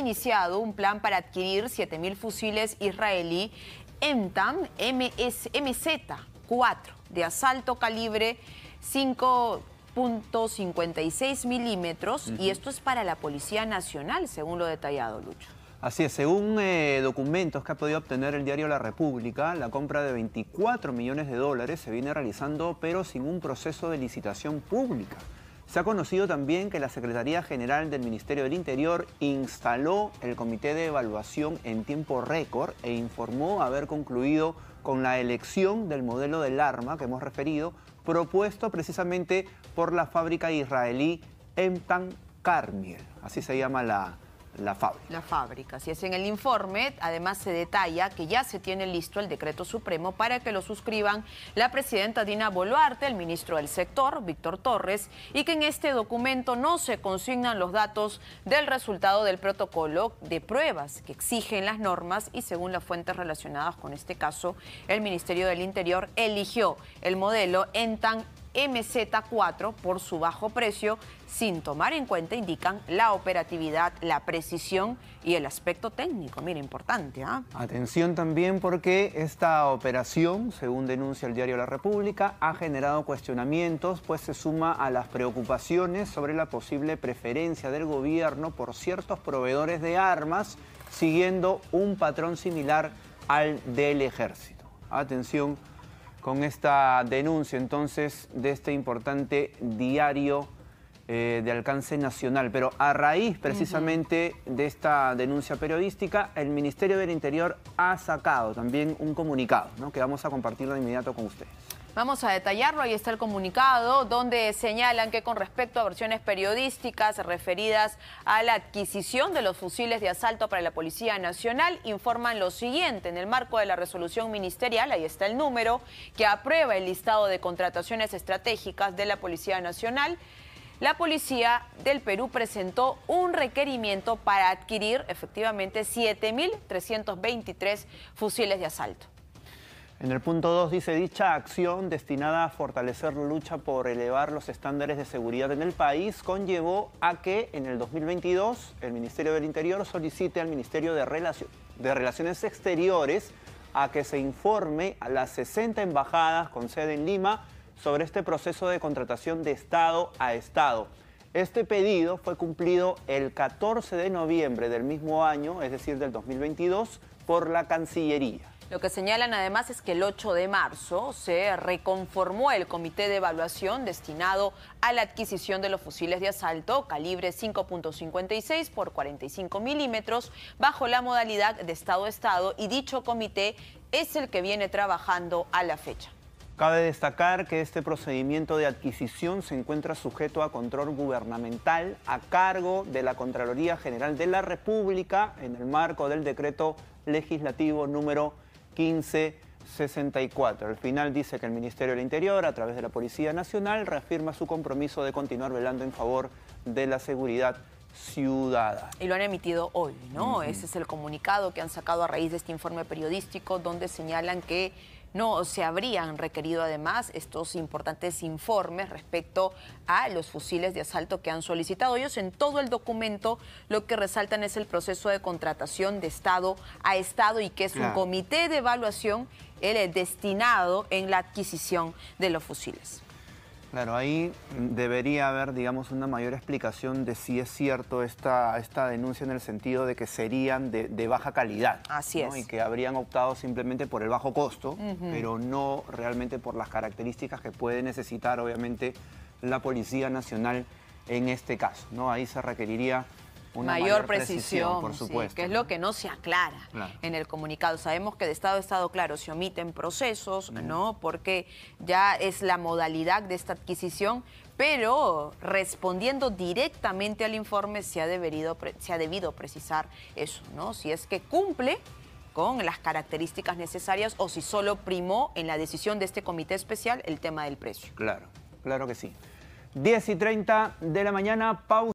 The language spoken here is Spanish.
iniciado un plan para adquirir 7.000 fusiles israelí MTAM MZ4 de asalto calibre 5.56 milímetros y esto es para la Policía Nacional, según lo detallado, Lucho. Así es, según eh, documentos que ha podido obtener el diario La República, la compra de 24 millones de dólares se viene realizando pero sin un proceso de licitación pública. Se ha conocido también que la Secretaría General del Ministerio del Interior instaló el comité de evaluación en tiempo récord e informó haber concluido con la elección del modelo del arma que hemos referido, propuesto precisamente por la fábrica israelí Emtan Carmiel. Así se llama la la fábrica. La fábrica, si es. En el informe, además, se detalla que ya se tiene listo el decreto supremo para que lo suscriban la presidenta Dina Boluarte, el ministro del sector, Víctor Torres, y que en este documento no se consignan los datos del resultado del protocolo de pruebas que exigen las normas y según las fuentes relacionadas con este caso, el Ministerio del Interior eligió el modelo en tan MZ4 por su bajo precio, sin tomar en cuenta, indican, la operatividad, la precisión y el aspecto técnico. Mira, importante. ¿ah? Atención también porque esta operación, según denuncia el diario La República, ha generado cuestionamientos, pues se suma a las preocupaciones sobre la posible preferencia del gobierno por ciertos proveedores de armas, siguiendo un patrón similar al del ejército. Atención con esta denuncia entonces de este importante diario eh, de alcance nacional. Pero a raíz precisamente de esta denuncia periodística, el Ministerio del Interior ha sacado también un comunicado que vamos a compartirlo de inmediato con ustedes. Vamos a detallarlo, ahí está el comunicado donde señalan que con respecto a versiones periodísticas referidas a la adquisición de los fusiles de asalto para la Policía Nacional, informan lo siguiente, en el marco de la resolución ministerial, ahí está el número, que aprueba el listado de contrataciones estratégicas de la Policía Nacional. La policía del Perú presentó un requerimiento para adquirir efectivamente 7.323 fusiles de asalto. En el punto 2 dice dicha acción destinada a fortalecer la lucha por elevar los estándares de seguridad en el país conllevó a que en el 2022 el Ministerio del Interior solicite al Ministerio de, de Relaciones Exteriores a que se informe a las 60 embajadas con sede en Lima sobre este proceso de contratación de Estado a Estado. Este pedido fue cumplido el 14 de noviembre del mismo año, es decir, del 2022, por la Cancillería. Lo que señalan además es que el 8 de marzo se reconformó el comité de evaluación destinado a la adquisición de los fusiles de asalto calibre 5.56 por 45 milímetros bajo la modalidad de Estado Estado y dicho comité es el que viene trabajando a la fecha. Cabe destacar que este procedimiento de adquisición se encuentra sujeto a control gubernamental a cargo de la Contraloría General de la República en el marco del decreto legislativo número 1564. Al final dice que el Ministerio del Interior, a través de la Policía Nacional, reafirma su compromiso de continuar velando en favor de la seguridad ciudadana. Y lo han emitido hoy, ¿no? Ese es el comunicado que han sacado a raíz de este informe periodístico donde señalan que no se habrían requerido además estos importantes informes respecto a los fusiles de asalto que han solicitado. Ellos en todo el documento lo que resaltan es el proceso de contratación de Estado a Estado y que es un comité de evaluación el destinado en la adquisición de los fusiles. Claro, ahí debería haber, digamos, una mayor explicación de si es cierto esta, esta denuncia en el sentido de que serían de, baja calidad. Así es. Y que habrían optado simplemente por el bajo costo, pero no realmente por las características que puede necesitar, obviamente, la Policía Nacional en este caso. ¿no? Ahí se requeriría mayor, precisión, que es lo que no se aclara en el comunicado. Sabemos que de Estado a Estado, claro, se omiten procesos, ¿no? Porque ya es la modalidad de esta adquisición, pero respondiendo directamente al informe se ha, debido, se ha debido precisar eso, ¿no? Si es que cumple con las características necesarias o si solo primó en la decisión de este comité especial el tema del precio. Claro, claro que sí. 10 y 30 de la mañana, pausa.